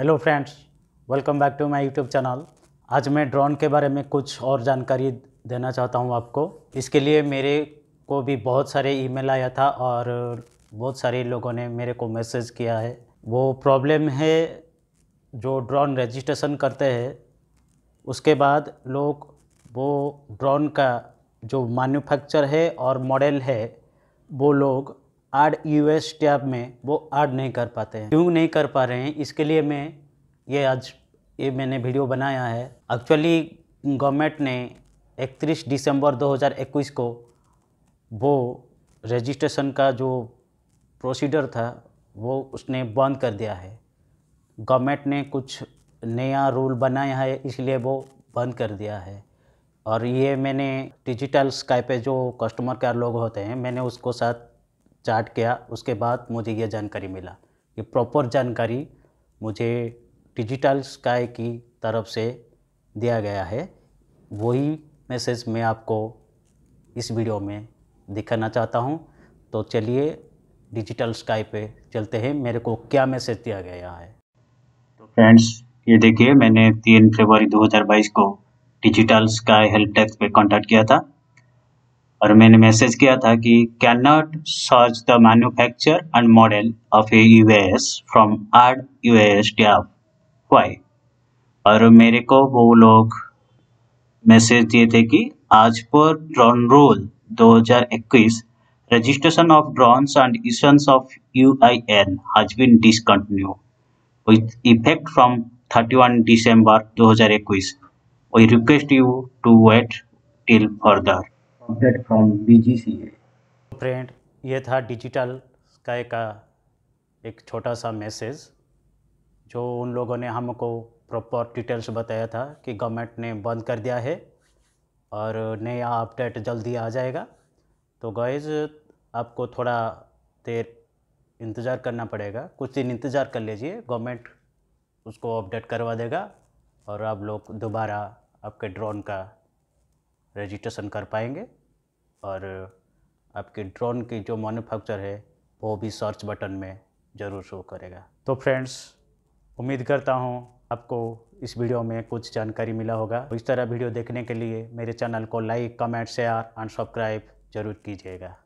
hello friends welcome back to my YouTube channel आज मैं drone के बारे में कुछ और जानकारी देना चाहता हूं आपको इसके लिए मेरे को भी बहुत सारे ईमेल आया था और बहुत सारे लोगों ने मेरे को मैसेज किया है वो प्रॉब्लम है जो ड्रोन रजिस्ट्रेशन करते हैं उसके बाद लोग वो ड्रोन का जो मैन्युफैक्चर है और मॉडल है वो लोग ऐड यू एस टैब में वो ऐड नहीं कर पाते हैं क्यों नहीं कर पा रहे हैं इसके लिए मैं ये आज ये मैंने वीडियो बनाया है एक्चुअली गवर्नमेंट ने 31 दिसंबर 2021 को वो रजिस्ट्रेशन का जो प्रोसीडर था वो उसने बंद कर दिया है गवर्नमेंट ने कुछ नया रूल बनाया है इसलिए वो बंद कर दिया है और ये मैंने डिजिटल स्काई पे जो कस्टमर केयर लोग होते हैं मैंने उसको साथ चार्ट किया उसके बाद मुझे यह जानकारी मिला ये प्रॉपर जानकारी मुझे डिजिटल स्काई की तरफ से दिया गया है वही मैसेज मैं आपको इस वीडियो में दिखाना चाहता हूँ तो चलिए डिजिटल स्काई पे चलते हैं मेरे को क्या मैसेज दिया गया है तो फ्रेंड्स ये देखिए मैंने तीन फरवरी 2022 को डिजिटल स्काई हेल्प डेस्क पे कांटेक्ट किया था और मैंने मैसेज किया था कि can not search the manufacture and model of A U from R U S Y और मेरे को वो लोग मैसेज दिए थे कि आज पर drone rule 2021 registration of drones and issuance of U I N has been discontinue with effect from 31 December 2021 we request you to wait till further update from DGCA friend ये था डिजिटल का एक छोटा सा मैसेज जो उन लोगों ने हमको प्रॉपर डिटेल्स बताया था कि गवर्नमेंट ने बंद कर दिया है और नया अपडेट जल्दी आ जाएगा तो गाइज आपको थोड़ा देर इंतज़ार करना पड़ेगा कुछ दिन इंतज़ार कर लीजिए गवर्नमेंट उसको अपडेट करवा देगा और आप लोग दोबारा आपके ड्रोन का रजिस्ट्रेशन कर पाएंगे और आपके ड्रोन की जो मैनुफैक्चर है वो भी सर्च बटन में ज़रूर शो करेगा तो फ्रेंड्स उम्मीद करता हूँ आपको इस वीडियो में कुछ जानकारी मिला होगा इस तरह वीडियो देखने के लिए मेरे चैनल को like comment share and subscribe जरूर कीजिएगा